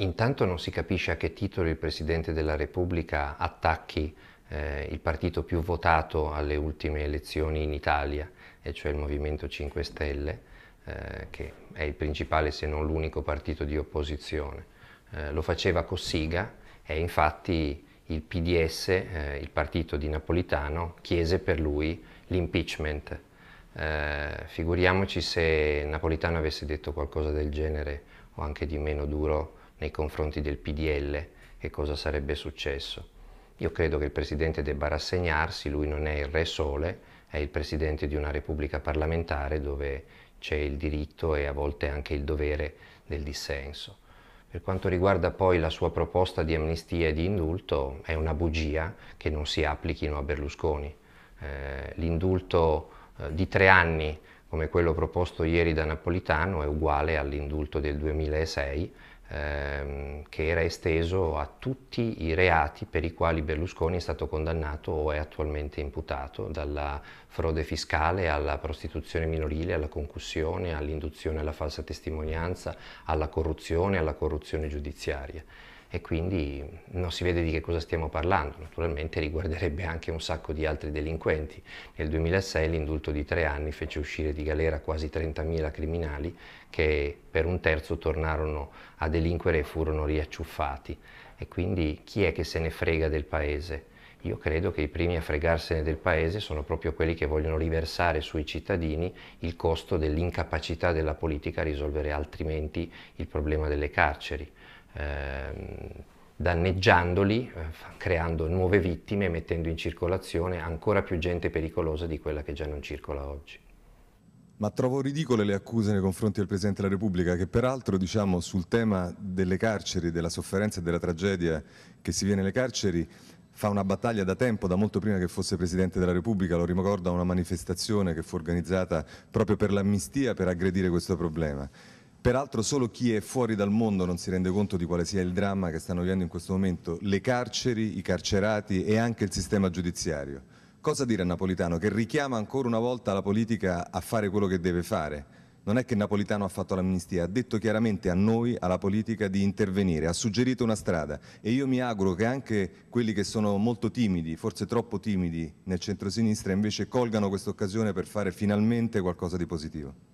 Intanto non si capisce a che titolo il Presidente della Repubblica attacchi eh, il partito più votato alle ultime elezioni in Italia, e cioè il Movimento 5 Stelle, eh, che è il principale se non l'unico partito di opposizione. Eh, lo faceva Cossiga e infatti il PDS, eh, il partito di Napolitano, chiese per lui l'impeachment. Eh, figuriamoci se Napolitano avesse detto qualcosa del genere o anche di meno duro nei confronti del PDL, che cosa sarebbe successo. Io credo che il Presidente debba rassegnarsi, lui non è il Re Sole, è il Presidente di una Repubblica parlamentare dove c'è il diritto e a volte anche il dovere del dissenso. Per quanto riguarda poi la sua proposta di amnistia e di indulto, è una bugia che non si applichino a Berlusconi. Eh, l'indulto eh, di tre anni come quello proposto ieri da Napolitano è uguale all'indulto del 2006 ehm, che era esteso a tutti i reati per i quali Berlusconi è stato condannato o è attualmente imputato, dalla frode fiscale alla prostituzione minorile, alla concussione, all'induzione alla falsa testimonianza, alla corruzione, alla corruzione giudiziaria e quindi non si vede di che cosa stiamo parlando. Naturalmente riguarderebbe anche un sacco di altri delinquenti. Nel 2006 l'indulto di tre anni fece uscire di galera quasi 30.000 criminali che per un terzo tornarono a delinquere e furono riacciuffati. E quindi chi è che se ne frega del paese? Io credo che i primi a fregarsene del paese sono proprio quelli che vogliono riversare sui cittadini il costo dell'incapacità della politica a risolvere altrimenti il problema delle carceri. Ehm, danneggiandoli, eh, creando nuove vittime mettendo in circolazione ancora più gente pericolosa di quella che già non circola oggi. Ma trovo ridicole le accuse nei confronti del Presidente della Repubblica che peraltro diciamo, sul tema delle carceri, della sofferenza e della tragedia che si viene nelle carceri fa una battaglia da tempo, da molto prima che fosse Presidente della Repubblica, lo ricordo a una manifestazione che fu organizzata proprio per l'amnistia per aggredire questo problema. Peraltro solo chi è fuori dal mondo non si rende conto di quale sia il dramma che stanno vivendo in questo momento le carceri, i carcerati e anche il sistema giudiziario. Cosa dire a Napolitano che richiama ancora una volta la politica a fare quello che deve fare? Non è che Napolitano ha fatto l'amnistia, ha detto chiaramente a noi, alla politica, di intervenire, ha suggerito una strada e io mi auguro che anche quelli che sono molto timidi, forse troppo timidi nel centrosinistra, invece colgano questa occasione per fare finalmente qualcosa di positivo.